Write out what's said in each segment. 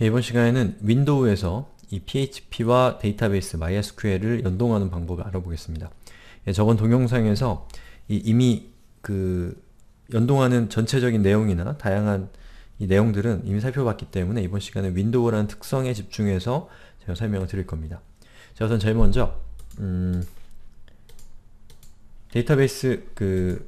이번 시간에는 윈도우에서 이 PHP와 데이터베이스 MySQL을 연동하는 방법을 알아보겠습니다. 예, 저번 동영상에서 이미 그 연동하는 전체적인 내용이나 다양한 이 내용들은 이미 살펴봤기 때문에 이번 시간에 윈도우라는 특성에 집중해서 제가 설명을 드릴 겁니다. 자 우선 제일 먼저 음, 데이터베이스 그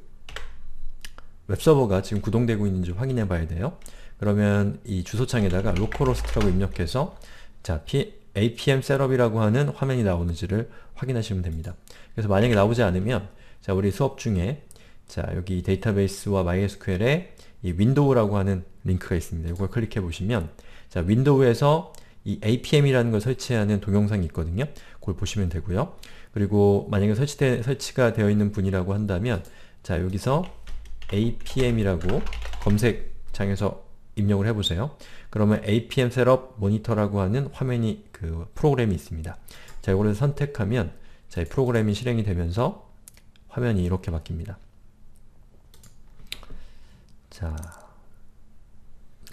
웹서버가 지금 구동되고 있는지 확인해 봐야 돼요. 그러면 이 주소창에다가 localhost라고 입력해서 자, P, apm setup이라고 하는 화면이 나오는지를 확인하시면 됩니다. 그래서 만약에 나오지 않으면 자, 우리 수업 중에 자, 여기 데이터베이스와 MySQL에 이 윈도우라고 하는 링크가 있습니다. 이걸 클릭해 보시면 자, 윈도우에서 이 apm이라는 걸 설치하는 동영상이 있거든요. 그걸 보시면 되고요. 그리고 만약에 설치되, 설치가 되어 있는 분이라고 한다면 자, 여기서 apm이라고 검색창에서 입력을 해보세요. 그러면 apm setup monitor라고 하는 화면이 그 프로그램이 있습니다. 자, 이거를 선택하면 자, 이 프로그램이 실행이 되면서 화면이 이렇게 바뀝니다. 자,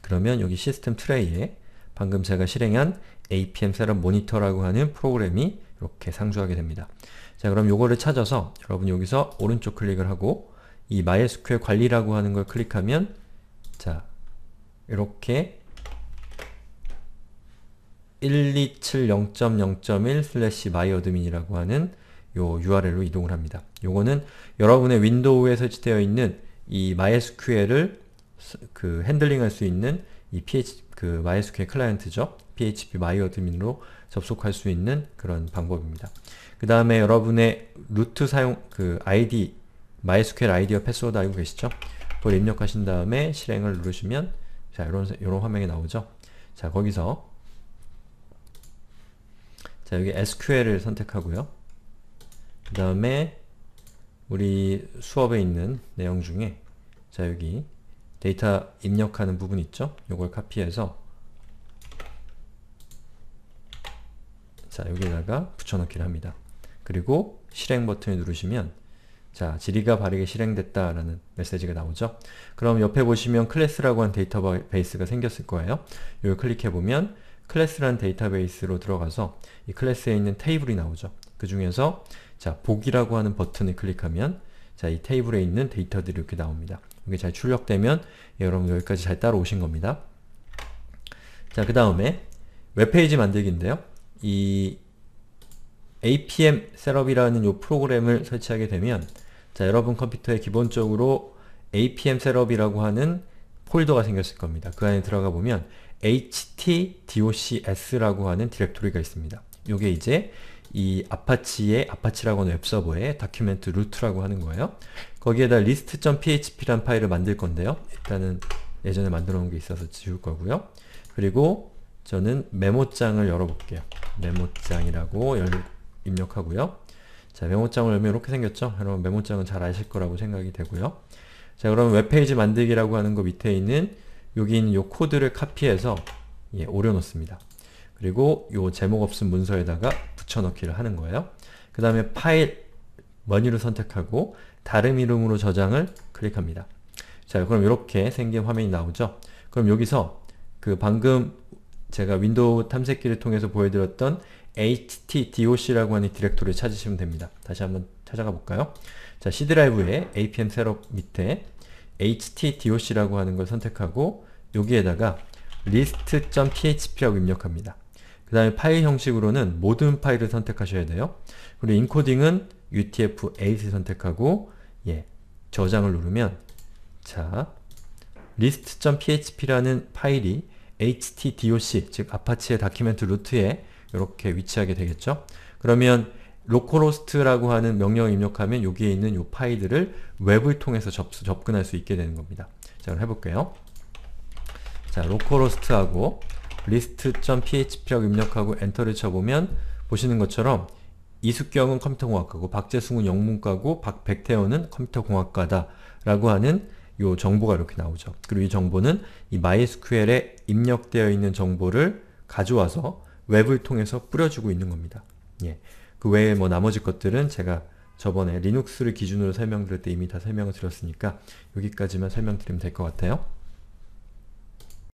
그러면 여기 시스템 트레이에 방금 제가 실행한 apm setup monitor라고 하는 프로그램이 이렇게 상주하게 됩니다. 자, 그럼 요거를 찾아서 여러분 여기서 오른쪽 클릭을 하고 이 MySQL 관리라고 하는 걸 클릭하면 자 이렇게 1270.0.1/myadmin이라고 슬래시 하는 요 URL로 이동을 합니다. 요거는 여러분의 윈도우에 설치되어 있는 이 MySQL을 그 핸들링할 수 있는 이 PH 그 MySQL 클라이언트죠. PHP MyAdmin으로 접속할 수 있는 그런 방법입니다. 그 다음에 여러분의 루트 사용 그 아이디 MySQL 아이디어 패스워드 알고 계시죠? 그걸 입력하신 다음에 실행을 누르시면 자, 이런 요런 화면이 나오죠? 자, 거기서 자, 여기 SQL을 선택하고요. 그 다음에 우리 수업에 있는 내용 중에 자, 여기 데이터 입력하는 부분 있죠? 요걸 카피해서 자, 여기다가 붙여넣기를 합니다. 그리고 실행 버튼을 누르시면 자, 지리가 바르게 실행됐다라는 메시지가 나오죠. 그럼 옆에 보시면 클래스라고 한 데이터베이스가 생겼을 거예요. 이걸 클릭해보면 클래스란 데이터베이스로 들어가서 이 클래스에 있는 테이블이 나오죠. 그 중에서 자, 보기라고 하는 버튼을 클릭하면 자, 이 테이블에 있는 데이터들이 이렇게 나옵니다. 이게 잘 출력되면 예, 여러분 여기까지 잘 따라오신 겁니다. 자, 그 다음에 웹페이지 만들기인데요. 이 APM s e t u p 이라는요 프로그램을 설치하게 되면 자, 여러분 컴퓨터에 기본적으로 APM s e t u p 이라고 하는 폴더가 생겼을 겁니다. 그 안에 들어가 보면 htdocs라고 하는 디렉토리가 있습니다. 요게 이제 이 아파치의 아파치라고 하는 웹서버의 다큐멘트 루트라고 하는 거예요. 거기에다 list.php란 파일을 만들 건데요. 일단은 예전에 만들어 놓은 게 있어서 지울 거고요. 그리고 저는 메모장을 열어볼게요. 메모장이라고 열, 입력하고요. 자, 메모장을 열면 이렇게 생겼죠? 여러분 메모장은 잘 아실 거라고 생각이 되고요. 자, 그럼 웹페이지 만들기라고 하는 거 밑에 있는 여기 있는 요 코드를 카피해서 예, 오려놓습니다. 그리고 요 제목 없음 문서에다가 붙여넣기를 하는 거예요. 그 다음에 파일 머니를 선택하고 다른 이름으로 저장을 클릭합니다. 자, 그럼 이렇게 생긴 화면이 나오죠? 그럼 여기서 그 방금 제가 윈도우 탐색기를 통해서 보여드렸던 htdoc라고 하는 디렉토리 찾으시면 됩니다. 다시 한번 찾아가 볼까요? 자, C 드라이브에 apm 셋업 밑에 htdoc라고 하는 걸 선택하고 여기에다가 list.php라고 입력합니다. 그 다음에 파일 형식으로는 모든 파일을 선택하셔야 돼요. 그리고 인코딩은 utf8을 선택하고 예, 저장을 누르면 자, list.php라는 파일이 htdoc, 즉 아파치의 다큐멘트 루트에 이렇게 위치하게 되겠죠? 그러면 로컬호스트라고 하는 명령을 입력하면 여기에 있는 이 파일들을 웹을 통해서 접수, 접근할 수 있게 되는 겁니다. 자, 그럼 해볼게요. 자, 로컬호스트하고 list.php라고 입력하고 엔터를 쳐보면 보시는 것처럼 이숙경은 컴퓨터공학과고 박재승은 영문과고 박백태원은 컴퓨터공학과다 라고 하는 이 정보가 이렇게 나오죠. 그리고 이 정보는 이 MySQL에 입력되어 있는 정보를 가져와서 웹을 통해서 뿌려주고 있는 겁니다. 예. 그 외에 뭐 나머지 것들은 제가 저번에 리눅스를 기준으로 설명드릴 때 이미 다 설명을 드렸으니까 여기까지만 설명드리면 될 것 같아요.